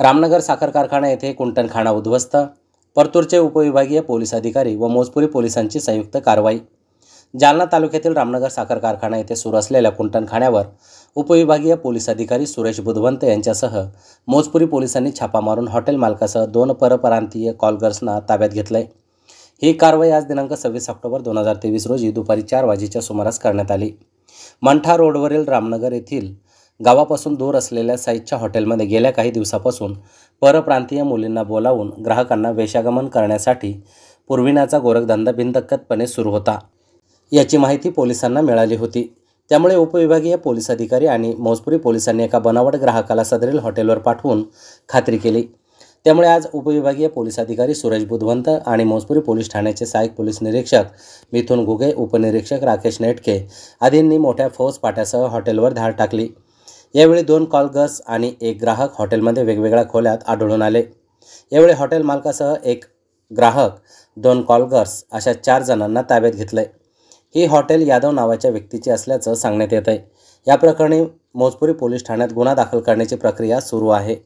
रामनगर साखर कारखाना येथे कुंटणखाना उद्ध्वस्त परतूरचे उपविभागीय पोलीस अधिकारी व मोजपुरी पोलिसांची संयुक्त कारवाई जालना तालुक्यातील रामनगर साखर कारखाना येथे सुरू असलेल्या कुंटणखाण्यावर उपविभागीय पोलीस अधिकारी सुरेश बुधवंत यांच्यासह मोजपुरी पोलिसांनी छापा मारून हॉटेल मालकासह दोन परप्रांतीय कॉलगर्सना ताब्यात घेतलंय ही कारवाई आज दिनांक सव्वीस ऑक्टोबर दोन हजार तेवीस रोजी दुपारी चार वाजेच्या सुमारास करण्यात आली मंठा रोडवरील रामनगर येथील गावापासून दूर असलेल्या साईजच्या हॉटेलमध्ये गेल्या काही दिवसापासून परप्रांतीय मुलींना बोलावून ग्राहकांना वेशागमन करण्यासाठी पूर्वीनाचा गोरखधंदा बिनदक्कतपणे सुरू होता याची माहिती पोलिसांना मिळाली होती त्यामुळे उपविभागीय पोलीस अधिकारी आणि मौजपुरी पोलिसांनी एका बनावट ग्राहकाला सदरील हॉटेलवर पाठवून खात्री केली त्यामुळे आज उपविभागीय पोलीस अधिकारी सुरेश बुधवंत आणि मौजपुरी पोलीस ठाण्याचे सहाय्यक पोलीस निरीक्षक मिथुन घुगे उपनिरीक्षक राकेश नेटके आदींनी मोठ्या फौज पाट्यासह हॉटेलवर धाड टाकली यावेळी दोन कॉलगर्स आणि एक ग्राहक हॉटेलमध्ये वेगवेगळ्या खोल्यात आढळून आले यावेळी हॉटेल मालकासह एक ग्राहक दोन कॉलगर्स अशा चार जणांना ताब्यात घेतलं ही हॉटेल यादव नावाच्या व्यक्तीची असल्याचं सांगण्यात येत आहे या प्रकरणी मोजपुरी पोलीस ठाण्यात गुन्हा दाखल करण्याची प्रक्रिया सुरू आहे